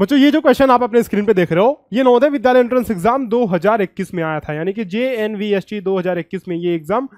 बच्चों ये जो क्वेश्चन आप अपने स्क्रीन पे देख रहे हो ये नवोदय विद्यालय एंट्रेंस एग्जाम 2021 में आया था यानी कि J N V S T दो में ये एग्जाम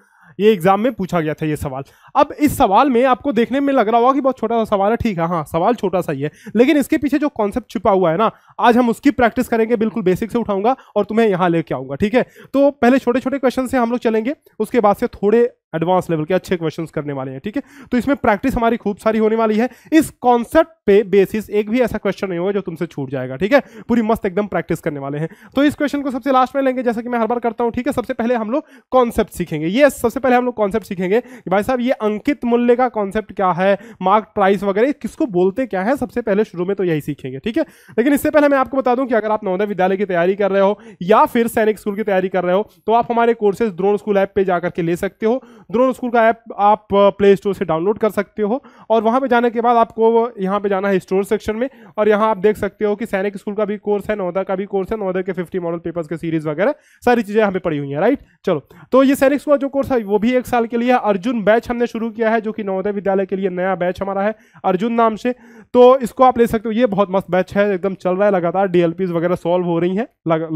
ये एग्जाम में पूछा गया था ये सवाल अब इस सवाल में आपको देखने में लग रहा होगा कि बहुत छोटा सा सवाल है ठीक है हाँ सवाल छोटा सा ही है लेकिन इसके पीछे जो कॉन्सेप्ट छुपा हुआ है ना आज हम उसकी प्रैक्टिस करेंगे बिल्कुल बेसिक से उठाऊंगा और तुम्हें यहाँ लेके आऊंगा ठीक है तो पहले छोटे छोटे क्वेश्चन से हम लोग चलेंगे उसके बाद से थोड़े एडवांस लेवल के अच्छे क्वेश्चंस करने वाले हैं ठीक है तो इसमें प्रैक्टिस हमारी खूब सारी होने वाली है इस कॉन्सेप्ट पे बेसिस एक भी ऐसा क्वेश्चन नहीं होगा जो तुमसे छूट जाएगा ठीक है पूरी मस्त एकदम प्रैक्टिस करने वाले हैं तो इस क्वेश्चन को सबसे लास्ट में लेंगे जैसा कि मैं हर बार करता हूँ ठीक है सबसे पहले हम लोग कॉन्सेप्ट सीखेंगे ये सबसे पहले हम लोग कॉन्सेप्ट सीखेंगे भाई साहब ये अंकित मूल्य का कॉन्सेप्ट क्या है मार्क प्राइस वगैरह किसको बोलते क्या है सबसे पहले शुरू में तो यही सीखेंगे ठीक है लेकिन इससे पहले मैं आपको बता दूं कि अगर आप नवोदय विद्यालय की तैयारी कर रहे हो या फिर सैनिक स्कूल की तैयारी कर रहे हो तो आप हमारे कोर्सेज ड्रोन स्कूल ऐप पे जाकर के ले सकते हो द्रोन स्कूल का ऐप आप प्ले uh, स्टोर से डाउनलोड कर सकते हो और वहाँ पे जाने के बाद आपको यहाँ पे जाना है स्टोर सेक्शन में और यहाँ आप देख सकते हो कि सैनिक स्कूल का भी कोर्स है नौदा का भी कोर्स है नौदा के फिफ्टी मॉडल पेपर्स के सीरीज वगैरह सारी चीज़ें हमें पड़ी हुई हैं राइट चलो तो ये सैनिक स्कूल जो कोर्स है वो भी एक साल के लिए अर्जुन बैच हमने शुरू किया है जो कि नवोदय विद्यालय के लिए नया बैच हमारा है अर्जुन नाम से तो इसको आप ले सकते हो ये बहुत मस्त बैच है एकदम चल रहा है लगातार डी वगैरह सॉल्व हो रही हैं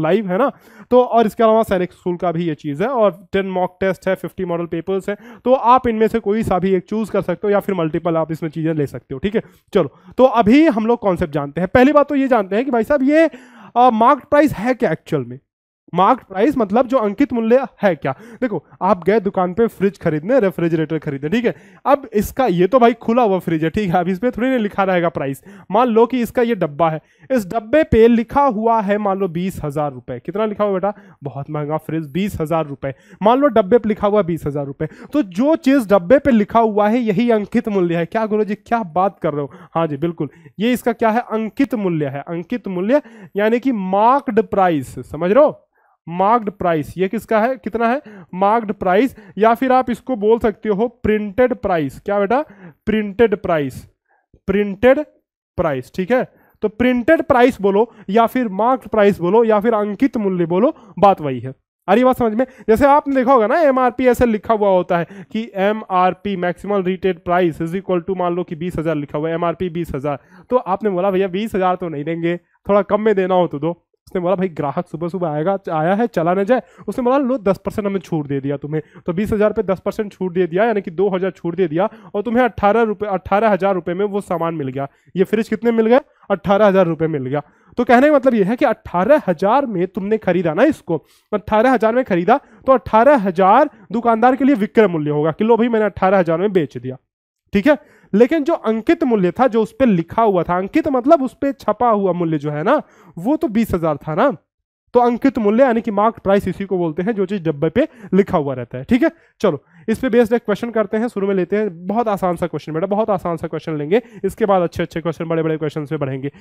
लाइव है ना तो और इसके अलावा सैनिक स्कूल का भी ये चीज़ है और टेन मॉक टेस्ट है फिफ्टी मॉडल पेपर ऑप्शन है तो आप इनमें से कोई सा भी एक चूज़ कर सकते हो या फिर मल्टीपल आप इसमें चीज़ें ले सकते हो ठीक है चलो तो अभी हम लोग कॉन्सेप्ट जानते हैं पहली बात तो ये जानते हैं कि भाई साहब ये मार्क्ड प्राइस है क्या एक्चुअल में मार्क्ड प्राइस मतलब जो अंकित मूल्य है क्या देखो आप गए दुकान पे फ्रिज खरीदने रेफ्रिजरेटर खरीदने ठीक है अब इसका ये तो भाई खुला हुआ फ्रिज है ठीक है अब इस पर थोड़ी नहीं लिखा रहेगा प्राइस मान लो कि इसका ये डब्बा है इस डब्बे पे लिखा हुआ है मान लो बीस हजार रुपए कितना लिखा हुआ बेटा बहुत महंगा फ्रिज बीस हजार रुपए मान लो डब्बे पर लिखा हुआ बीस हजार रुपए तो जो चीज़ डब्बे पे लिखा हुआ है यही अंकित मूल्य है क्या गुरु जी क्या बात कर रहे हो हाँ जी बिल्कुल ये इसका क्या है अंकित मूल्य है अंकित मूल्य यानी कि मार्क्ड प्राइस समझ रहे हो मार्क्ड प्राइस ये किसका है कितना है मार्क्ड प्राइस या फिर आप इसको बोल सकते हो प्रिंटेड प्राइस क्या बेटा प्रिंटेड प्राइस प्रिंटेड प्राइस ठीक है तो प्रिंटेड प्राइस बोलो या फिर मार्क्ड प्राइस बोलो या फिर अंकित मूल्य बोलो बात वही है अरे बात समझ में जैसे आपने देखा होगा ना पी ऐसे लिखा हुआ होता है कि M R P maximum retail price is equal to मान लो कि बीस हजार लिखा हुआ है एमआरपी बीस हजार तो आपने बोला भैया बीस हजार तो नहीं देंगे थोड़ा कम में देना हो तो दो उसने बोला भाई ग्राहक सुबह सुबह आएगा आया है चला ना जाए उसने बोला लो दस परसेंट हमें छूट दे दिया तुम्हें तो बीस हज़ार पे दस परसेंट छूट दे दिया यानी कि दो हज़ार छूट दे दिया और तुम्हें अट्ठारह रुपये अट्ठारह हज़ार रुपये में वो सामान मिल गया ये फ्रिज कितने मिल गए अट्ठारह हज़ार रुपये मिल गया तो कहने का मतलब यह है कि अट्ठारह हजार में तुमने खरीदा ना इसको अट्ठारह हजार में खरीदा तो अट्ठारह हजार दुकानदार के लिए विक्रय मूल्य होगा कि लो भाई मैंने अट्ठारह हजार में बेच दिया ठीक है लेकिन जो अंकित मूल्य था जो उस पर लिखा हुआ था अंकित मतलब उस पर छपा हुआ मूल्य जो है ना वो तो बीस हजार था ना तो अंकित मूल्य यानी कि मार्क प्राइस इसी को बोलते हैं जो चीज डब्बे पे लिखा हुआ रहता है ठीक है चलो इस पे बेस्ड एक क्वेश्चन करते हैं शुरू में लेते हैं बहुत आसान सा क्वेश्चन बेटा बहुत आसान सा क्वेश्चन लेंगे इसके बाद अच्छे अच्छे क्वेश्चन बड़े बड़े क्वेश्चन पे बढ़ेंगे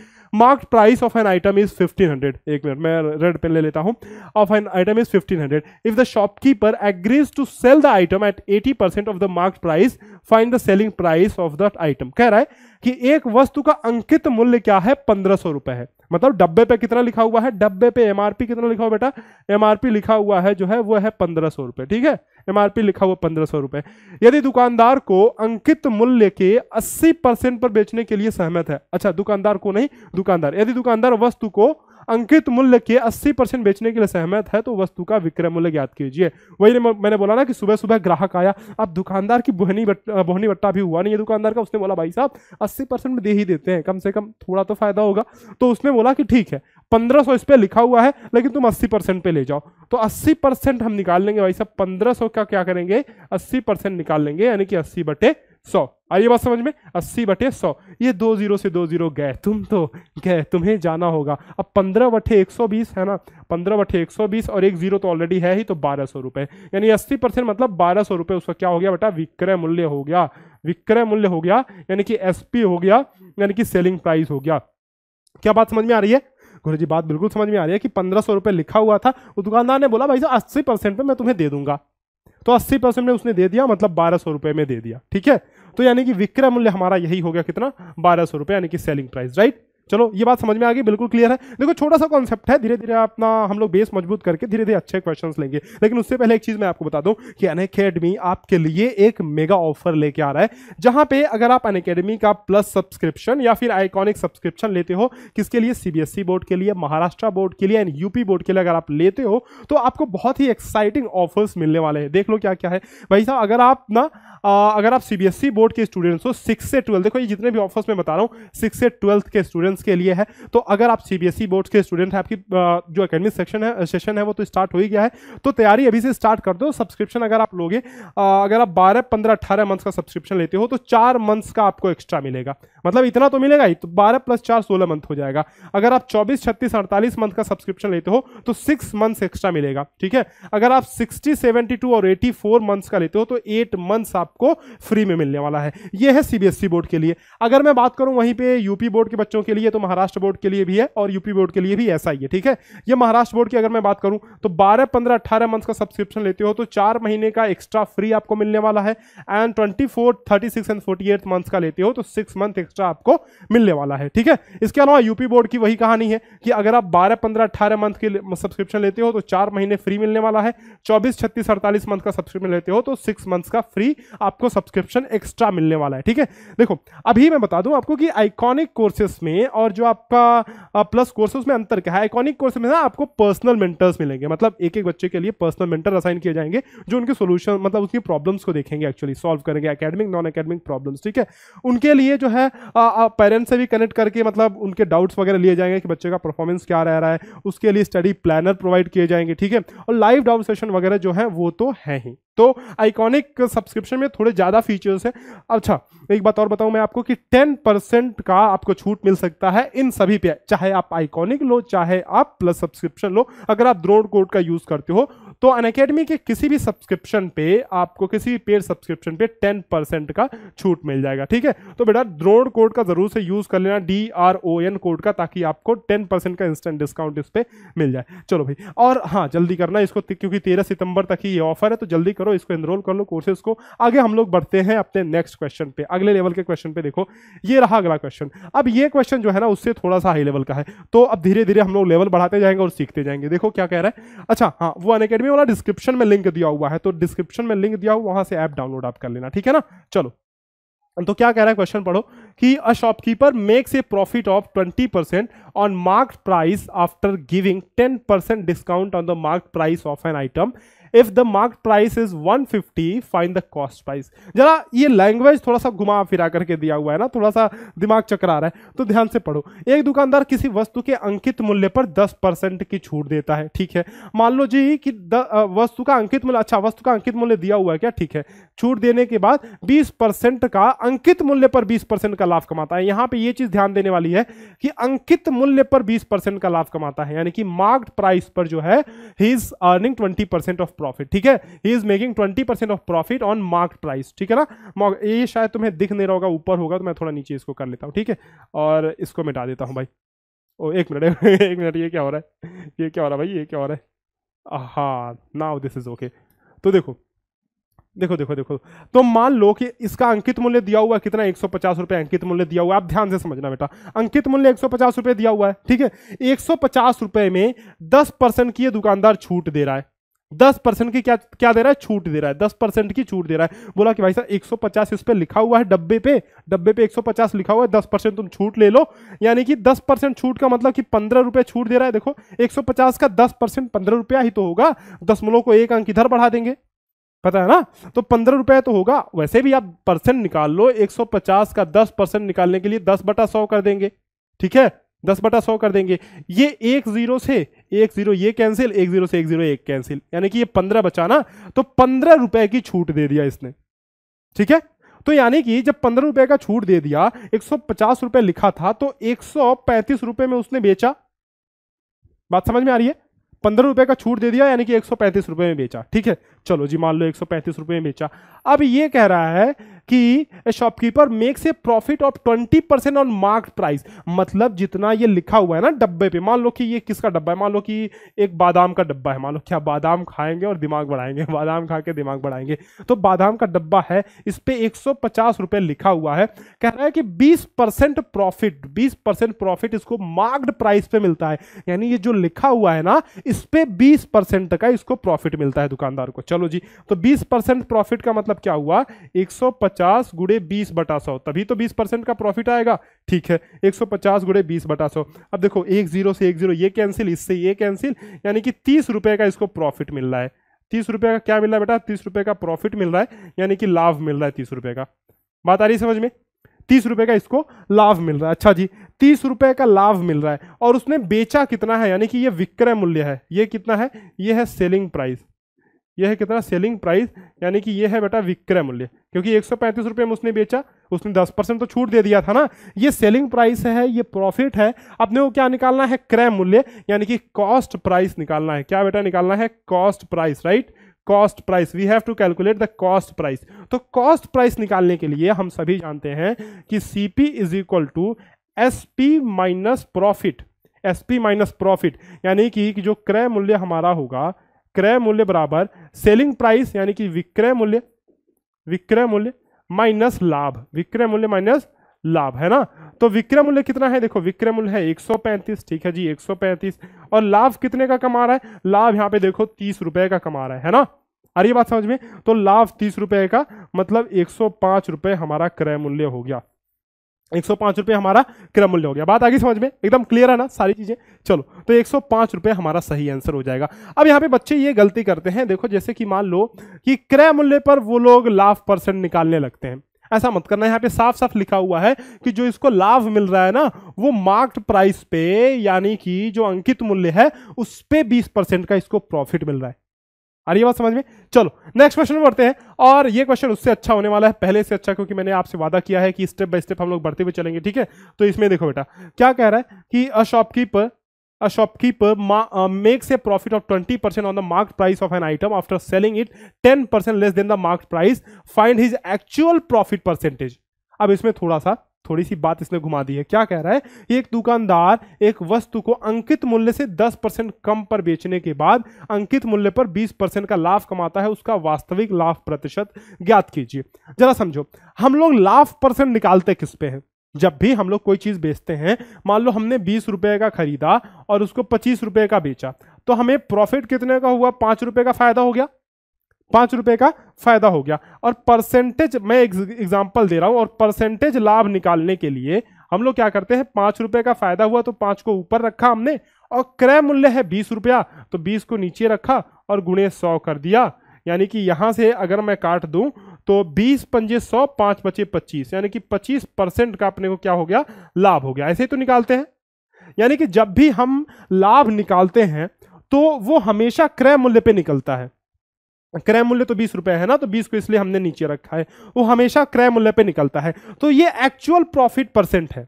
mark price of an item is fifteen hundred एक मिनट मैं रेड पेन ले लेता हूँ of an item is fifteen hundred if the shopkeeper agrees to sell the item at eighty percent of the mark price find the selling price of that item कह रहा है कि एक वस्तु का अंकित मूल्य क्या है पंद्रह सौ रुपए है मतलब डब्बे पे कितना लिखा हुआ है डब्बे पे एमआरपी कितना लिखा हुआ बेटा एमआरपी लिखा हुआ है जो है वो है पंद्रह सौ रुपए ठीक है एमआरपी लिखा हुआ पंद्रह सौ रुपए यदि दुकानदार को अंकित मूल्य के अस्सी परसेंट पर बेचने के लिए सहमत है अच्छा दुकानदार को नहीं दुकानदार यदि दुकानदार वस्तु को अंकित मूल्य के 80 परसेंट बेचने के लिए सहमत है तो वस्तु का विक्रय मूल्य ज्ञात कीजिए वही मैंने बोला ना कि सुबह सुबह ग्राहक आया अब दुकानदार की बोहनी बोहनी बट्टा भी हुआ नहीं है दुकानदार का उसने बोला भाई साहब अस्सी परसेंट में दे ही देते हैं कम से कम थोड़ा तो फायदा होगा तो उसने बोला कि ठीक है पंद्रह सौ इस पर लिखा हुआ है लेकिन तुम अस्सी परसेंट पे ले जाओ तो अस्सी परसेंट हम निकाल लेंगे भाई साहब पंद्रह सौ का क्या करेंगे अस्सी परसेंट निकाल लेंगे यानी कि अस्सी बटे सौ आइए बात समझ में अस्सी बटे सौ ये दो जीरो से दो जीरो गए तुम तो गए तुम्हें जाना होगा अब पंद्रह बटे एक सौ बीस है ना पंद्रह बटे एक सौ बीस और एक जीरो तो ऑलरेडी है ही तो बारह सौ रुपये यानी अस्सी परसेंट मतलब बारह सौ रुपये उसका क्या हो गया बेटा विक्रय मूल्य हो गया विक्रय मूल्य हो गया यानी कि एस हो गया यानी कि सेलिंग प्राइस हो गया क्या बात समझ में आ रही है गुरु जी बात बिल्कुल समझ में आ रही है कि पंद्रह सौ लिखा हुआ था दुकानदार ने बोला भाई साहब अस्सी परसेंट पे मैं तुम्हें दे दूंगा तो अस्सी परसेंट में उसने दे दिया मतलब बारह सौ रुपये में दे दिया ठीक है तो यानी कि विक्रय मूल्य हमारा यही हो गया कितना बारह सौ रुपये यानी कि सेलिंग प्राइस राइट चलो ये बात समझ में आ गई बिल्कुल क्लियर है देखो छोटा सा कॉन्सेप्ट है धीरे धीरे अपना हम लोग बेस मजबूत करके धीरे धीरे अच्छे क्वेश्चन लेंगे लेकिन उससे पहले एक चीज मैं आपको बता दूं कि अनकेडमी आपके लिए एक मेगा ऑफर लेके आ रहा है जहां पे अगर आप अनकेडमी का प्लस सब्सक्रिप्शन या फिर आइकॉनिक सब्सक्रिप्शन लेते हो किसके लिए सीबीएसई बोर्ड e के लिए महाराष्ट्र बोर्ड के लिए एंड यूपी बोर्ड के लिए अगर आप लेते हो तो आपको बहुत ही एक्साइटिंग ऑफर्स मिलने वाले हैं देख लो क्या क्या है भाई साहब अगर आप ना अगर आप सीबीएसई बोर्ड e के स्टूडेंट्स हो सिक्स से ट्वेल्थ देखो ये जितने भी ऑफर्स में बता रहा हूँ सिक्स से ट्वेल्थ के स्टूडेंट्स एडमिशंस के लिए है तो अगर आप सीबीएसई बोर्ड्स e के स्टूडेंट हैं आपकी जो अकेडमिक सेक्शन है सेशन है वो तो स्टार्ट हो ही गया है तो तैयारी अभी से स्टार्ट कर दो सब्सक्रिप्शन अगर आप लोगे अगर आप बारह पंद्रह अठारह मंथ्स का सब्सक्रिप्शन लेते हो तो चार मंथ्स का आपको एक्स्ट्रा मिलेगा मतलब इतना तो मिलेगा ही तो बारह प्लस चार सोलह मंथ हो जाएगा अगर आप चौबीस छत्तीस अड़तालीस मंथ का सब्सक्रिप्शन लेते हो तो सिक्स मंथ्स एक्स्ट्रा मिलेगा ठीक है अगर आप सिक्सटी सेवेंटी टू और एटी फोर मंथ्स का लेते हो तो एट मंथ्स आपको फ्री में मिलने वाला है ये है सीबीएसई बोर्ड e के लिए अगर मैं बात करूं वहीं पर यूपी बोर्ड के बच्चों के लिए तो महाराष्ट्र बोर्ड के लिए भी है और यूपी बोर्ड के लिए भी ऐसा ही है ठीक है ये महाराष्ट्र बोर्ड की अगर मैं बात करूँ तो बारह पंद्रह अट्ठारह मंथ्स का सब्सक्रिप्शन लेते हो तो चार महीने का एक्स्ट्रा फ्री आपको मिलने वाला है and twenty four thirty six and forty eight months का लेते हो तो सिक्स मंथ एक्स्ट्रा आपको मिलने वाला है ठीक है इसके अलावा यूपी बोर्ड की वही कहानी है कि अगर आप बारह पंद्रह अट्ठारह मंथ की सब्सक्रिप्शन लेते हो तो चार महीने फ्री मिलने वाला है चौबीस छत्तीस अड़तालीस मंथ का सब्सक्रिप्शन लेते हो तो सिक्स मंथ्स का फ्री आपको सब्सक्रिप्शन एक्स्ट्रा मिलने वाला है ठीक है देखो अभी मैं बता दूं आपको कि आइकॉनिक कोर्सेस में और जो आपका प्लस कोर्सेस में अंतर क्या है आइकॉनिक कोर्स में ना आपको पर्सनल मेंटर्स मिलेंगे मतलब एक एक बच्चे के लिए पर्सनल मेंटर असाइन किए जाएंगे जो उनके सोल्यूशन मतलब उसकी प्रॉब्लम्स को देखेंगे एक्चुअली सॉल्व करेंगे एकेडमिक नॉन एकेडमिक प्रॉब्लम्स ठीक है उनके लिए जो है पेरेंट्स से भी कनेक्ट करके मतलब उनके डाउट्स वगैरह लिए जाएंगे कि बच्चे का परफॉर्मेंस क्या रह रहा है उसके लिए स्टडी प्लानर प्रोवाइड किए जाएंगे ठीक है और लाइव डाउट सेशन वगैरह जो है वो तो है ही तो आइकॉनिक सब्सक्रिप्शन में थोड़े ज़्यादा फीचर्स हैं अच्छा एक बात और बताऊँ मैं आपको कि टेन परसेंट का आपको छूट मिल सकता है इन सभी पे चाहे आप आइकॉनिक लो चाहे आप प्लस सब्सक्रिप्शन लो अगर आप ड्रोन कोड का यूज़ करते हो तो अनकेडमी के किसी भी सब्सक्रिप्शन पे आपको किसी भी पेड सब्सक्रिप्शन पे टेन परसेंट का छूट मिल जाएगा ठीक है तो बेटा ड्रोन कोड का ज़रूर से यूज़ कर लेना D R O N code का ताकि आपको टेन परसेंट का इंस्टेंट डिस्काउंट इस पर मिल जाए चलो भाई और हाँ जल्दी करना इसको क्योंकि तेरह सितंबर तक ही ये ऑफर है तो जल्दी करो करो इसको एनरोल कर लो कोर्सेज को आगे हम लोग बढ़ते हैं अपने नेक्स्ट क्वेश्चन पे अगले लेवल के क्वेश्चन पे देखो ये रहा अगला क्वेश्चन अब ये क्वेश्चन जो है ना उससे थोड़ा सा हाई लेवल का है तो अब धीरे धीरे हम लोग लेवल बढ़ाते जाएंगे और सीखते जाएंगे देखो क्या कह रहा है अच्छा हाँ वो अन अकेडमी वाला डिस्क्रिप्शन में लिंक दिया हुआ है तो डिस्क्रिप्शन में लिंक दिया हुआ वहां से ऐप डाउनलोड आप कर लेना ठीक है ना चलो तो क्या कह रहा है क्वेश्चन पढ़ो कि a shopkeeper makes a profit of 20 percent on marked price after giving 10 percent discount on the marked price of an item if the mark price is 150 find the cost price जरा ये language थोड़ा सा घुमा फिरा करके दिया हुआ है ना थोड़ा सा दिमाग चकरा रहा है तो ध्यान से पढ़ो एक दुकानदार किसी वस्तु के अंकित मूल्य पर दस परसेंट की छूट देता है ठीक है मान लो जी कि वस्तु का अंकित मूल्य अच्छा वस्तु का अंकित मूल्य दिया हुआ है क्या ठीक है छूट देने के बाद बीस का अंकित मूल्य पर बीस का लाभ कमाता है यहाँ पे ये चीज ध्यान देने वाली है कि अंकित मूल्य पर बीस का लाभ कमाता है यानी कि मार्क्ड प्राइस पर जो है he is earning twenty of profit ठीक है he is making twenty percent of profit on mark price ठीक है ना ये शायद तुम्हें दिख नहीं रहा होगा ऊपर होगा तो मैं थोड़ा नीचे इसको कर लेता हूँ ठीक है और इसको मिटा देता हूँ भाई ओ एक मिनट एक मिनट ये क्या हो रहा है ये क्या हो रहा है भाई ये क्या हो रहा है हाँ नाउ दिस इज ओके तो देखो देखो देखो देखो तो मान लो कि इसका अंकित मूल्य दिया हुआ है कितना एक सौ अंकित मूल्य दिया हुआ है आप ध्यान से समझना बेटा अंकित मूल्य एक सौ दिया हुआ है ठीक है एक सौ में 10 परसेंट की ये दुकानदार छूट दे रहा है दस परसेंट की क्या क्या दे रहा है छूट दे रहा है दस परसेंट की छूट दे रहा है बोला कि भाई साहब एक सौ पचास इस पर लिखा हुआ है डब्बे पे डब्बे पे एक सौ पचास लिखा हुआ है दस परसेंट तुम छूट ले लो यानी कि दस परसेंट छूट का मतलब कि पंद्रह रुपये छूट दे रहा है देखो एक सौ पचास का दस परसेंट पंद्रह रुपया ही तो होगा दसमलव को एक अंक इधर बढ़ा देंगे पता है ना तो पंद्रह रुपये तो होगा वैसे भी आप परसेंट निकाल लो एक सौ पचास का दस परसेंट निकालने के लिए दस बटा सौ कर देंगे ठीक है दस बटा सौ कर देंगे ये एक जीरो से एक जीरो ये कैंसिल एक जीरो से एक जीरो एक कैंसिल यानी कि ये पंद्रह बचाना तो पंद्रह रुपए की छूट दे दिया इसने ठीक है तो यानी कि जब पंद्रह रुपए का छूट दे दिया एक सौ पचास रुपए लिखा था तो एक सौ पैंतीस रुपए में उसने बेचा बात समझ में आ रही है पंद्रह रुपए का छूट दे दिया यानी कि एक सौ पैंतीस रुपए में बेचा ठीक है चलो जी मान लो एक सौ पैंतीस रुपए में बेचा अब ये कह रहा है कि shopkeeper makes a profit of twenty percent on mark price मतलब जितना ये लिखा हुआ है ना डब्बे पे मान लो कि ये किसका डब्बा है मान लो कि एक बादाम का डब्बा है मान लो क्या बादाम खाएंगे और दिमाग बढ़ाएंगे बादाम खा के दिमाग बढ़ाएंगे तो बादाम का डब्बा है इस पर एक सौ लिखा हुआ है कह रहा है कि बीस प्रॉफिट बीस प्रॉफिट इसको मार्क्ड प्राइस पे मिलता है यानी ये जो लिखा हुआ है ना इस पर बीस परसेंट का इसको प्रॉफिट मिलता है दुकानदार को चलो जी तो बीस परसेंट प्रॉफिट का मतलब क्या हुआ एक सौ पचास पचास गुड़े बीस बटा सौ तभी तो बीस परसेंट का प्रॉफिट आएगा ठीक है एक सौ पचास गुड़े बीस बटा सौ अब देखो एक जीरो से एक जीरो ये कैंसिल इससे ये कैंसिल यानी कि तीस रुपये का इसको प्रॉफिट मिल रहा है तीस रुपये का क्या मिल रहा है बेटा तीस रुपये का प्रॉफिट मिल रहा है यानी कि लाभ मिल रहा है तीस रुपये का बात आ रही समझ में तीस रुपये का इसको लाभ मिल रहा है अच्छा जी तीस रुपये का लाभ मिल रहा है और उसने बेचा कितना है यानी कि ये विक्रय मूल्य है ये कितना है ये है सेलिंग प्राइस ये है कितना सेलिंग प्राइस यानी कि ये है बेटा विक्रय मूल्य क्योंकि एक सौ में उसने बेचा उसने 10 परसेंट तो छूट दे दिया था ना ये सेलिंग प्राइस है ये प्रॉफिट है अपने को क्या निकालना है क्रय मूल्य यानी कि कॉस्ट प्राइस निकालना है क्या बेटा निकालना है cost price right cost price we have to calculate the cost price तो कॉस्ट प्राइस निकालने के लिए हम सभी जानते हैं कि C P is equal to S P minus profit S P minus profit यानी कि जो क्रय मूल्य हमारा होगा क्रय मूल्य बराबर सेलिंग प्राइस यानी कि विक्रय मूल्य विक्रय मूल्य माइनस लाभ विक्रय मूल्य माइनस लाभ है ना तो विक्रय मूल्य कितना है देखो विक्रय मूल्य है 135 ठीक है जी 135 और लाभ कितने का कमा रहा है लाभ यहाँ पे देखो तीस रुपए का कमा रहा है है ना अरे बात समझ में तो लाभ तीस रुपए का मतलब एक सौ हमारा क्रय मूल्य हो गया एक सौ पांच रुपये हमारा क्रय मूल्य हो गया बात आगे समझ में एकदम क्लियर है ना सारी चीज़ें चलो तो एक सौ पांच रुपये हमारा सही आंसर हो जाएगा अब यहाँ पे बच्चे ये गलती करते हैं देखो जैसे कि मान लो कि क्रय मूल्य पर वो लोग लाभ परसेंट निकालने लगते हैं ऐसा मत करना यहाँ पे साफ साफ लिखा हुआ है कि जो इसको लाभ मिल रहा है ना वो मार्क्ड प्राइस पे यानी कि जो अंकित मूल्य है उस पर बीस परसेंट का इसको प्रॉफिट मिल रहा है आ रही है बात समझ में चलो नेक्स्ट क्वेश्चन में बढ़ते हैं और ये क्वेश्चन उससे अच्छा होने वाला है पहले से अच्छा क्योंकि मैंने आपसे वादा किया है कि स्टेप बाय स्टेप हम लोग बढ़ते हुए चलेंगे ठीक है तो इसमें देखो बेटा क्या कह रहा है कि a shopkeeper a shopkeeper uh, makes a profit of 20% on the marked price of an item after selling it 10% less than the mark price find his actual profit percentage अब इसमें थोड़ा सा थोड़ी सी बात इसने घुमा दी है क्या कह रहा है एक दुकानदार एक वस्तु को अंकित मूल्य से 10 परसेंट कम पर बेचने के बाद अंकित मूल्य पर 20 परसेंट का लाभ कमाता है उसका वास्तविक लाभ प्रतिशत ज्ञात कीजिए जरा समझो हम लोग लाभ परसेंट निकालते किस पे हैं जब भी हम लोग कोई चीज़ बेचते हैं मान लो हमने बीस रुपये का खरीदा और उसको पच्चीस रुपये का बेचा तो हमें प्रॉफिट कितने का हुआ पाँच रुपये का फायदा हो गया पांच रुपए का फायदा हो गया और परसेंटेज मैं एग्जाम्पल दे रहा हूं और परसेंटेज लाभ निकालने के लिए हम लोग क्या करते हैं पांच रुपए का फायदा हुआ तो पांच को ऊपर रखा हमने और क्रय मूल्य है बीस रुपया तो बीस को नीचे रखा और गुणे सौ कर दिया यानी कि यहां से अगर मैं काट दू तो बीस पंजे सौ पांच बचे पच्चीस यानी कि पच्चीस परसेंट का अपने को क्या हो गया लाभ हो गया ऐसे ही तो निकालते हैं यानी कि जब भी हम लाभ निकालते हैं तो वो हमेशा क्रय मूल्य पे निकलता है क्रय मूल्य तो बीस रुपए है ना तो बीस को इसलिए हमने नीचे रखा है वो हमेशा क्रय मूल्य पे निकलता है तो ये एक्चुअल प्रॉफिट परसेंट है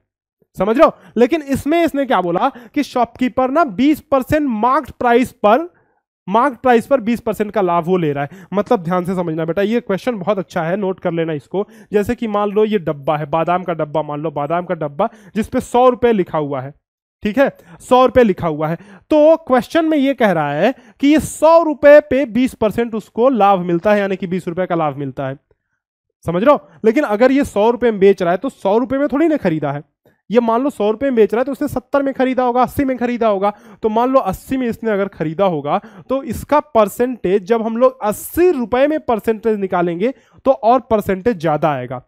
समझ रहे हो लेकिन इसमें इसने क्या बोला कि शॉपकीपर ना बीस परसेंट मार्क प्राइस पर मार्क प्राइस पर 20 परसेंट का लाभ वो ले रहा है मतलब ध्यान से समझना बेटा ये क्वेश्चन बहुत अच्छा है नोट कर लेना इसको जैसे कि मान लो ये डब्बा है बादाम का डब्बा मान लो बादाम का डब्बा जिसपे सौ रुपए लिखा हुआ है ठीक है सौ रुपए लिखा हुआ है तो क्वेश्चन में ये कह रहा है कि ये सौ रुपए पे बीस परसेंट उसको लाभ मिलता है यानी कि बीस रुपए का लाभ मिलता है समझ रहे हो लेकिन अगर ये सौ रुपए में बेच रहा है तो सौ रुपए में थोड़ी ना खरीदा है ये मान लो सौ रुपए में बेच रहा है तो उसने सत्तर में खरीदा होगा अस्सी में खरीदा होगा तो मान लो अस्सी में इसने अगर खरीदा होगा तो इसका परसेंटेज जब हम लोग अस्सी रुपए में परसेंटेज निकालेंगे तो और परसेंटेज ज्यादा आएगा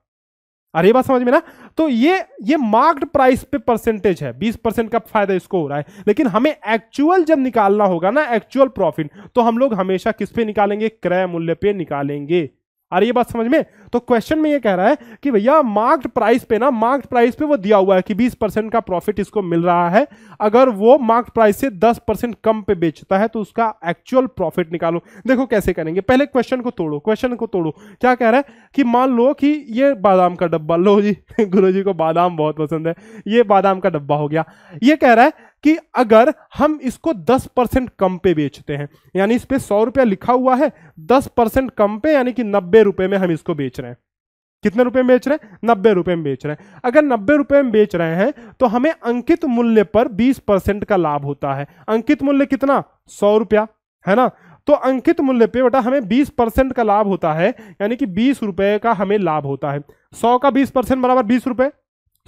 अरे बात समझ में ना तो ये ये मार्क्ड प्राइस पे परसेंटेज है 20 परसेंट का फायदा इसको हो रहा है लेकिन हमें एक्चुअल जब निकालना होगा ना एक्चुअल प्रॉफिट तो हम लोग हमेशा किस पे निकालेंगे क्रय मूल्य पे निकालेंगे आ रही है बात समझ में तो क्वेश्चन में ये कह रहा है कि भैया मार्क्ड प्राइस पे ना मार्क्ड प्राइस पे वो दिया हुआ है कि 20 परसेंट का प्रॉफिट इसको मिल रहा है अगर वो मार्क्ड प्राइस से 10 परसेंट कम पे बेचता है तो उसका एक्चुअल प्रॉफिट निकालो देखो कैसे करेंगे पहले क्वेश्चन को तोड़ो क्वेश्चन को तोड़ो क्या कह रहा है कि मान लो कि ये बादाम का डब्बा लो जी गुरु जी को बादाम बहुत पसंद है ये बादाम का डब्बा हो गया ये कह रहा है कि अगर हम इसको 10 परसेंट कम पे बेचते हैं यानी इस पर सौ रुपया लिखा हुआ है 10 परसेंट कम पे यानी कि नब्बे रुपए में हम इसको बेच रहे हैं कितने रुपए में बेच रहे हैं नब्बे रुपए में बेच रहे हैं अगर नब्बे रुपए में बेच रहे हैं तो हमें अंकित मूल्य पर बीस परसेंट का लाभ होता है अंकित मूल्य कितना सौ रुपया है ना तो अंकित मूल्य पे बेटा हमें 20 परसेंट का लाभ होता है यानी कि बीस रुपए का हमें लाभ होता है सौ का बीस परसेंट बराबर बीस रुपए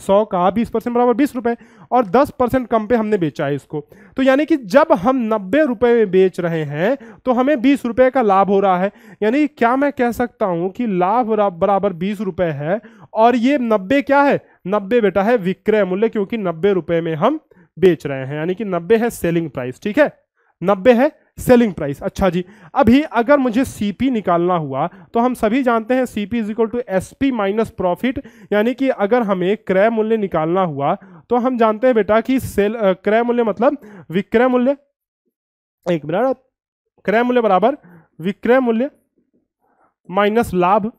सौ का बीस परसेंट बराबर बीस रुपये और दस परसेंट कम पे हमने बेचा है इसको तो यानी कि जब हम नब्बे रुपये में बेच रहे हैं तो हमें बीस रुपये का लाभ हो रहा है यानी क्या मैं कह सकता हूँ कि लाभ बराबर बीस रुपये है और ये नब्बे क्या है नब्बे बेटा है विक्रय मूल्य क्योंकि नब्बे रुपये में हम बेच रहे हैं यानी कि नब्बे है सेलिंग प्राइस ठीक है नब्बे है सेलिंग प्राइस अच्छा जी अभी अगर मुझे सीपी निकालना हुआ तो हम सभी जानते हैं CP is equal to S P minus profit यानी कि अगर हमें क्रय मूल्य निकालना हुआ तो हम जानते हैं बेटा कि सेल क्रय मूल्य मतलब विक्रय मूल्य एक मिनट क्रय मूल्य बराबर विक्रय मूल्य माइनस लाभ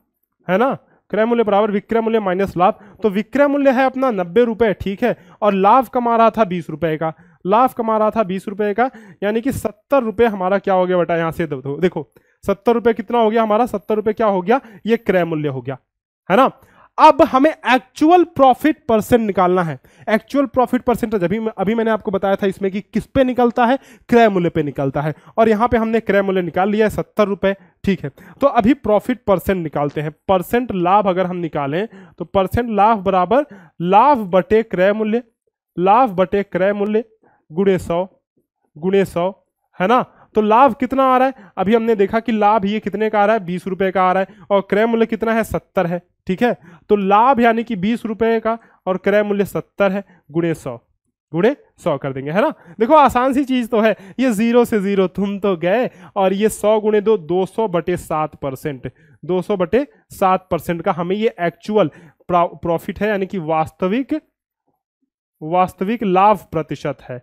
है ना क्रय मूल्य बराबर विक्रय मूल्य माइनस लाभ तो विक्रय मूल्य है अपना नब्बे रुपए ठीक है और लाभ कमा रहा था बीस रुपए का लाभ कमा रहा था बीस रुपए का यानी कि सत्तर रुपए हमारा क्या हो गया बेटा यहाँ से देखो सत्तर रुपये कितना हो गया हमारा सत्तर रुपये क्या हो गया ये क्रय मूल्य हो गया है ना अब हमें एक्चुअल प्रॉफिट परसेंट निकालना है एक्चुअल प्रॉफिट परसेंटेज अभी अभी मैंने आपको बताया था इसमें कि किस पे निकलता है क्रय मूल्य पे निकलता है और यहां पे हमने क्रय मूल्य निकाल लिया है सत्तर रुपये ठीक है तो अभी प्रॉफिट परसेंट निकालते हैं परसेंट लाभ अगर हम निकालें तो परसेंट लाभ बराबर लाभ बटे क्रय मूल्य लाभ बटे क्रय मूल्य गुणे सौ गुणे सौ है ना तो लाभ कितना आ रहा है अभी हमने देखा कि लाभ ये कितने का आ रहा है बीस रुपए का आ रहा है और क्रय मूल्य कितना है सत्तर है ठीक है तो लाभ यानी कि बीस रुपए का और क्रय मूल्य सत्तर है गुणे सौ गुणे सौ कर देंगे है ना देखो आसान सी चीज तो है ये जीरो से जीरो तुम तो गए और ये सौ गुणे दो दो सौ बटे सात परसेंट दो सौ बटे सात परसेंट का हमें ये एक्चुअल प्रॉफिट है यानी कि वास्तविक वास्तविक लाभ प्रतिशत है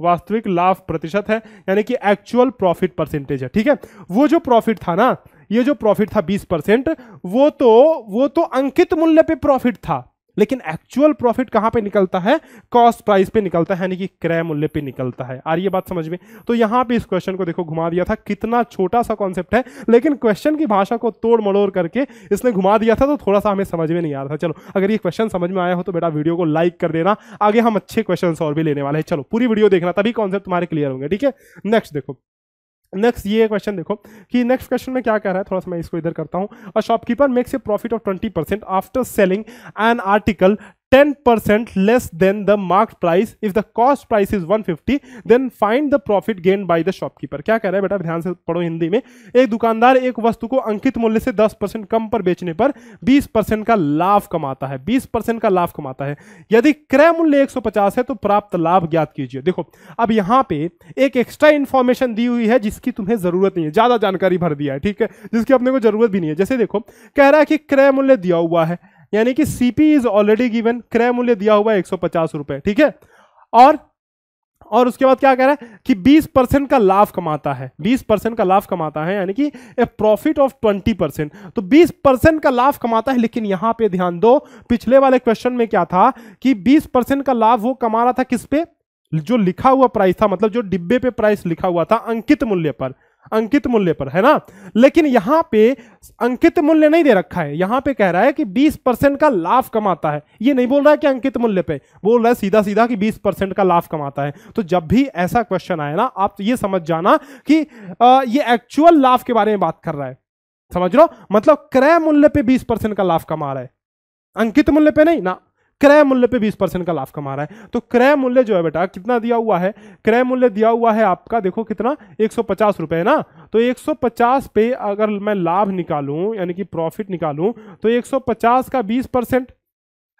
वास्तविक लाभ प्रतिशत है यानी कि एक्चुअल प्रॉफिट परसेंटेज है ठीक है वो जो प्रॉफिट था ना ये जो प्रॉफिट था 20 परसेंट वो तो वो तो अंकित मूल्य पे प्रॉफिट था लेकिन एक्चुअल प्रॉफिट कहां पे निकलता है कॉस्ट प्राइस पे निकलता है यानी कि क्रय मूल्य पे निकलता है आर ये बात समझ में तो यहां पे इस क्वेश्चन को देखो घुमा दिया था कितना छोटा सा कॉन्सेप्ट है लेकिन क्वेश्चन की भाषा को तोड़ मड़ोड़ करके इसने घुमा दिया था तो थोड़ा सा हमें समझ में नहीं आ रहा था चलो अगर ये क्वेश्चन समझ में आया हो तो बेटा वीडियो को लाइक कर देना आगे हम अच्छे क्वेश्चन और भी लेने वाले हैं चलो पूरी वीडियो देखना तभी कॉन्सेप्ट तुम्हारे क्लियर होंगे ठीक है नेक्स्ट देखो नेक्स्ट ये क्वेश्चन देखो कि नेक्स्ट क्वेश्चन में क्या कह रहा है थोड़ा सा मैं इसको इधर करता हूँ a shopkeeper makes a profit of 20 percent after selling an article 10% less than the marked price if the cost price is 150 then find the profit gained by the shopkeeper क्या कह रहा है बेटा ध्यान से पढ़ो हिंदी में एक दुकानदार एक वस्तु को अंकित मूल्य से 10% कम पर बेचने पर 20% का लाभ कमाता है 20% का लाभ कमाता है यदि क्रय मूल्य 150 है तो प्राप्त लाभ ज्ञात कीजिए देखो अब यहां पे एक एक्स्ट्रा इंफॉर्मेशन दी हुई है जिसकी तुम्हें जरूरत नहीं है ज्यादा जानकारी भर दिया है ठीक है जिसकी अपने को जरूरत भी नहीं है जैसे देखो कह रहा है कि क्रय मूल्य दिया हुआ है यानी कि सीपी इज ऑलरेडी गिवन क्रय मूल्य दिया हुआ है एक रुपए ठीक है और और उसके बाद क्या कह रहा है कि 20 परसेंट का लाभ कमाता है 20 परसेंट का लाभ कमाता है यानी कि ए प्रॉफिट ऑफ 20 परसेंट तो 20 परसेंट का लाभ कमाता है लेकिन यहां पे ध्यान दो पिछले वाले क्वेश्चन में क्या था कि 20 परसेंट का लाभ वो कमा रहा था किस पे जो लिखा हुआ प्राइस था मतलब जो डिब्बे पे प्राइस लिखा हुआ था अंकित मूल्य पर अंकित मूल्य पर है ना लेकिन यहां पे अंकित मूल्य नहीं दे रखा है यहां पे कह रहा है कि 20 परसेंट का लाभ कमाता है ये नहीं बोल रहा है कि अंकित मूल्य पे बोल रहा है सीधा सीधा कि 20 परसेंट का लाभ कमाता है तो जब भी ऐसा क्वेश्चन आए ना आप ये समझ जाना कि आ, ये एक्चुअल लाभ के बारे में बात कर रहा है समझ लो मतलब क्रय मूल्य पे बीस परसेंट का लाभ कमा रहा है अंकित मूल्य पे नहीं ना क्रय मूल्य पे 20 परसेंट का लाभ कमा रहा है तो क्रय मूल्य जो है बेटा कितना दिया हुआ है क्रय मूल्य दिया हुआ है आपका देखो कितना एक सौ है ना तो 150 पे अगर मैं लाभ निकालू यानी कि प्रॉफिट निकालू तो 150 का 20 परसेंट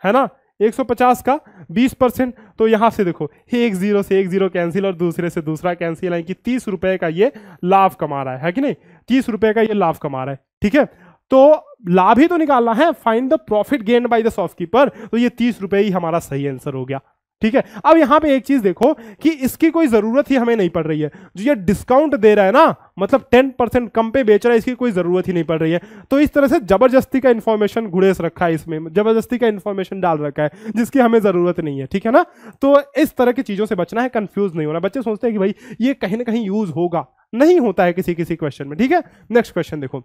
है ना 150 का 20 परसेंट तो यहां से देखो एक जीरो से एक जीरो कैंसिल और दूसरे से दूसरा कैंसिल यानी कि तीस रुपए का ये लाभ कमा रहा है, है कि नहीं तीस रुपए का ये लाभ कमा रहा है ठीक है तो लाभ ही तो निकालना है find the profit gain by the shopkeeper तो ये तीस रुपए ही हमारा सही आंसर हो गया ठीक है अब यहां पे एक चीज देखो कि इसकी कोई जरूरत ही हमें नहीं पड़ रही है जो ये डिस्काउंट दे रहा है ना मतलब टेन परसेंट कम पे बेच रहा है इसकी कोई जरूरत ही नहीं पड़ रही है तो इस तरह से जबरदस्ती का इन्फॉर्मेशन घुड़ेस रखा है इसमें जबरदस्ती का इन्फॉर्मेशन डाल रखा है जिसकी हमें जरूरत नहीं है ठीक है ना तो इस तरह की चीजों से बचना है कंफ्यूज नहीं होना बच्चे सोचते हैं कि भाई ये कहीं ना कहीं यूज होगा नहीं होता है किसी किसी क्वेश्चन में ठीक है नेक्स्ट क्वेश्चन देखो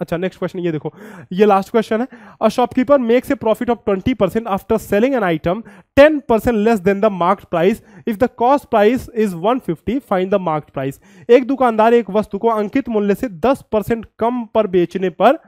अच्छा नेक्स्ट क्वेश्चन ये देखो ये लास्ट क्वेश्चन है a shopkeeper makes a profit of twenty percent after selling an item ten percent less than the marked price if the cost price is one fifty find the marked price एक दुकानदार एक वस्तु को अंकित मूल्य से दस percent कम पर बेचने पर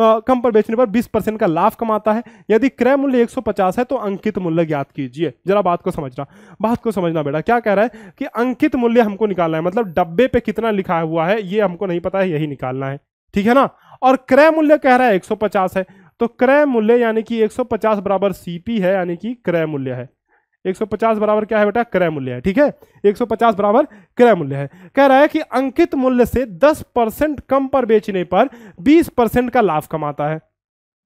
आ, कम पर बेचने पर बीस परसेंट का लाभ कमाता है यदि क्रय मूल्य पचास है तो अंकित मूल्य ज्ञात कीजिए जरा बात को समझना बात को समझना बेटा क्या कह रहा है कि अंकित मूल्य हमको निकालना है मतलब डब्बे पे कितना लिखा हुआ है ये हमको नहीं पता है यही निकालना है ठीक है ना और क्रय मूल्य कह रहा है 150 है तो क्रय मूल्य यानी कि 150 बराबर सीपी है यानी कि क्रय मूल्य है 150 बराबर क्या है बेटा क्रय मूल्य है ठीक है 150 बराबर क्रय मूल्य है कह रहा है कि अंकित मूल्य से 10 परसेंट कम पर बेचने पर 20 परसेंट का लाभ कमाता है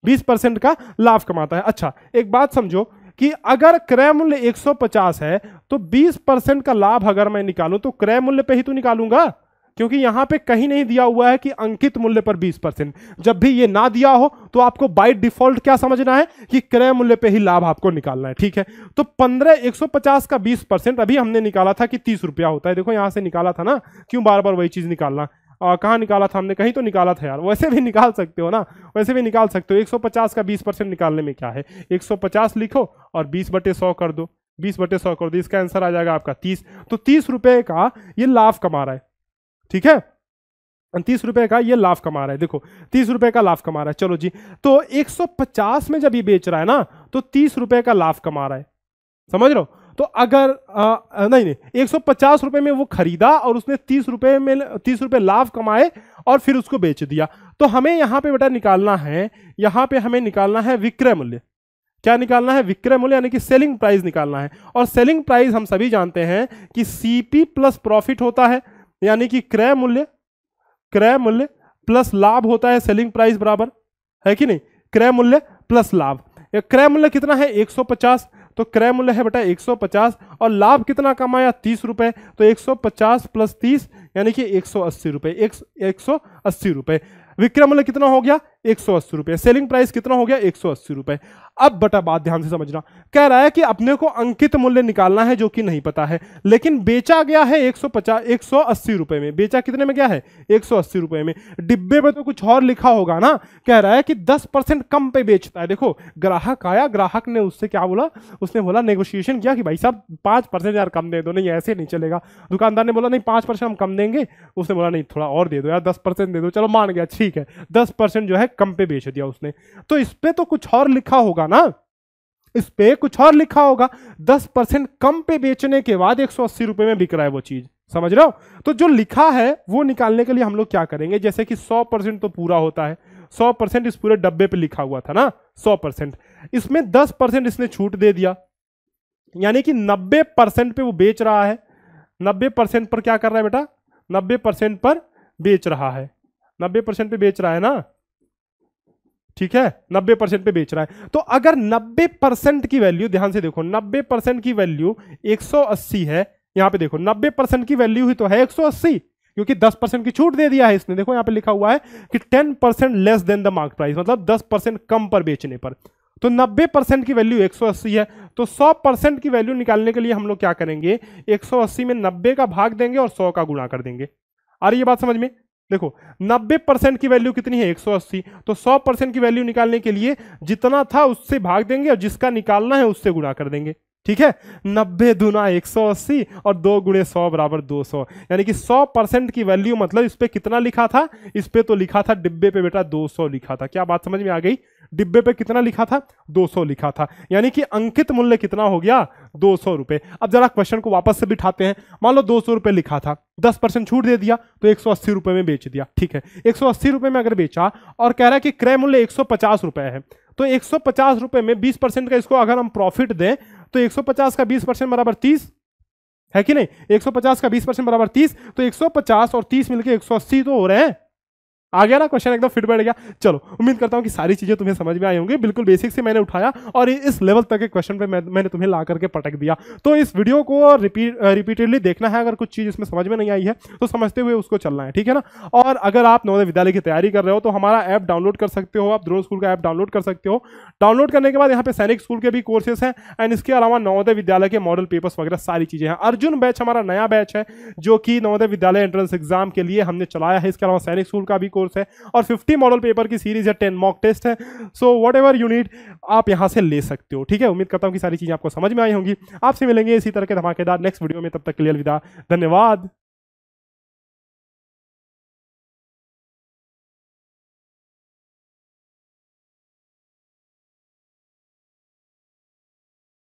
20 परसेंट का लाभ कमाता है अच्छा एक बात समझो कि अगर क्रय मूल्य 150 है तो 20 परसेंट का लाभ अगर मैं निकालूं तो क्रय मूल्य पे ही तो निकालूंगा क्योंकि यहां पे कहीं नहीं दिया हुआ है कि अंकित मूल्य पर 20 परसेंट जब भी ये ना दिया हो तो आपको बाय डिफॉल्ट क्या समझना है कि क्रय मूल्य पे ही लाभ आपको निकालना है ठीक है तो पंद्रह एक का बीस परसेंट अभी हमने निकाला था कि तीस रुपया होता है देखो यहां से निकाला था ना क्यों बार बार वही चीज निकालना कहाँ निकाला था हमने कहीं तो निकाला था यार वैसे भी निकाल सकते हो ना वैसे भी निकाल सकते हो 150 का 20 परसेंट निकालने में क्या है 150 लिखो और 20 बटे सौ कर दो 20 बटे सौ कर दो इसका आंसर आ जाएगा आपका 30 तो तीस रुपये का ये लाभ कमा रहा है ठीक है तीस रुपए का ये लाभ कमा रहा है देखो तीस रुपए का लाभ कमा रहा है चलो जी तो 150 में जब ये बेच रहा है ना तो तीस रुपए का लाभ कमा रहा है समझ रहे हो तो अगर आ, नहीं नहीं पचास रुपए में वो खरीदा और उसने तीस रुपए में तीस रुपए लाभ कमाए और फिर उसको बेच दिया तो हमें यहां पे बेटा निकालना है यहां पे हमें निकालना है विक्रय मूल्य क्या निकालना है विक्रय मूल्य यानी कि सेलिंग प्राइस निकालना है और सेलिंग प्राइस हम सभी जानते हैं कि सीपी प्लस प्रॉफिट होता है यानी कि क्रय मूल्य क्रय मूल्य प्लस लाभ होता है सेलिंग प्राइस बराबर है कि नहीं क्रय मूल्य प्लस लाभ क्रय मूल्य कितना है 150 तो क्रय मूल्य है बेटा 150 और लाभ कितना कमाया तीस रुपए तो 150 प्लस तीस यानी कि एक सौ अस्सी रुपए एक, सौ अस्सी रुपए विक्रय मूल्य कितना हो गया एक सौ अस्सी रुपए सेलिंग प्राइस कितना हो गया एक सौ अस्सी रुपए अब बटा बात ध्यान से समझना कह रहा है कि अपने को अंकित मूल्य निकालना है जो कि नहीं पता है लेकिन बेचा गया है एक सौ पचास एक सौ अस्सी रुपए में बेचा कितने में गया है एक सौ अस्सी रुपए में डिब्बे में तो कुछ और लिखा होगा ना कह रहा है कि दस परसेंट कम पे बेचता है देखो ग्राहक आया ग्राहक ने उससे क्या बोला उसने बोला नेगोशिएशन किया कि भाई साहब पांच परसेंट यार कम दे दो नहीं ऐसे नहीं चलेगा दुकानदार ने बोला नहीं पांच परसेंट हम कम देंगे उसने बोला नहीं थोड़ा और दे दो यार दस परसेंट दे दो चलो मान गया ठीक है दस परसेंट जो है कम पे बेच दिया उसने तो इस पे तो कुछ और लिखा होगा ना इस पे कुछ और लिखा होगा दस परसेंट कम पे बेचने के बाद एक सौ अस्सी रुपए में बिक रहा है वो चीज समझ रहे हो तो जो लिखा है वो निकालने के लिए हम लोग क्या करेंगे जैसे कि सौ परसेंट तो पूरा होता है सौ परसेंट इस पूरे डब्बे पे लिखा हुआ था ना सौ परसेंट इसमें दस परसेंट इसने छूट दे दिया यानी कि नब्बे परसेंट पे वो बेच रहा है नब्बे परसेंट पर क्या कर रहा है बेटा नब्बे परसेंट पर बेच रहा है नब्बे परसेंट पे बेच रहा है ना ठीक है 90 परसेंट पे बेच रहा है तो अगर 90 परसेंट की वैल्यू ध्यान से देखो 90 परसेंट की वैल्यू 180 है यहां पे देखो 90 परसेंट की वैल्यू ही तो है 180 क्योंकि 10 परसेंट की छूट दे दिया है इसने देखो यहां पे लिखा हुआ है कि 10 percent less than the mark price मतलब 10 परसेंट कम पर बेचने पर तो 90 परसेंट की वैल्यू 180 है तो 100 परसेंट की वैल्यू निकालने के लिए हम लोग क्या करेंगे 180 में 90 का भाग देंगे और 100 का गुणा कर देंगे अरे ये बात समझ में देखो 90 परसेंट की वैल्यू कितनी है 180 तो 100 परसेंट की वैल्यू निकालने के लिए जितना था उससे भाग देंगे और जिसका निकालना है उससे गुणा कर देंगे ठीक है 90 दुना 180 और दो गुणे सौ बराबर 200 यानी कि 100 परसेंट की वैल्यू मतलब इस पर कितना लिखा था इस पर तो लिखा था डिब्बे पे बेटा 200 लिखा था क्या बात समझ में आ गई डिब्बे पे कितना लिखा था 200 लिखा था यानी कि अंकित मूल्य कितना हो गया दो सौ रुपए अब जरा क्वेश्चन को वापस से बिठाते हैं मान लो दो सौ रुपए लिखा था दस परसेंट छूट दे दिया तो एक सौ अस्सी रुपए में बेच दिया ठीक है एक सौ अस्सी रुपए में अगर बेचा और कह रहा है कि क्रय मूल्य एक सौ पचास रुपए है तो एक सौ पचास रुपए में बीस परसेंट का इसको अगर हम प्रॉफिट दें तो एक सौ पचास का बीस परसेंट बराबर तीस है कि नहीं 150 का 20 परसेंट बराबर 30 तो 150 और 30 मिलकर 180 तो हो रहे हैं आ गया ना क्वेश्चन एकदम फिट बैठ गया चलो उम्मीद करता हूँ कि सारी चीज़ें तुम्हें समझ में आई होंगी बिल्कुल बेसिक से मैंने उठाया और इस लेवल तक के क्वेश्चन पे मैं, मैंने तुम्हें ला करके पटक दिया तो इस वीडियो को रिपीट रिपीटेडली देखना है अगर कुछ चीज़ इसमें समझ में नहीं आई है तो समझते हुए उसको चलना है ठीक है ना और अगर आप नवोदय विद्यालय की तैयारी कर रहे हो तो हमारा ऐप डाउनलोड कर सकते हो आप ड्रोन स्कूल का ऐप डाउनलोड कर सकते हो डाउनलोड करने के बाद यहाँ पे सैनिक स्कूल के भी कोर्सेस हैं एंड इसके अलावा नवोदय विद्यालय के मॉडल पेपर्स वगैरह सारी चीज़ें हैं अर्जुन बैच हमारा नया बैच है जो कि नवोदय विद्यालय एंट्रेंस एग्जाम के लिए हमने चलाया है इसके अलावा सैनिक स्कूल का भी कोर्स है और फिफ्टी मॉडल पेपर की सीरीज है टेन मॉक टेस्ट है सो वट एवर यूनिट आप यहाँ से ले सकते हो ठीक है उम्मीद करता हूँ कि सारी चीज़ें आपको समझ में आई होंगी आपसे मिलेंगे इसी तरह के धमाकेदार नेक्स्ट वीडियो में तब तक क्लियर विदा धन्यवाद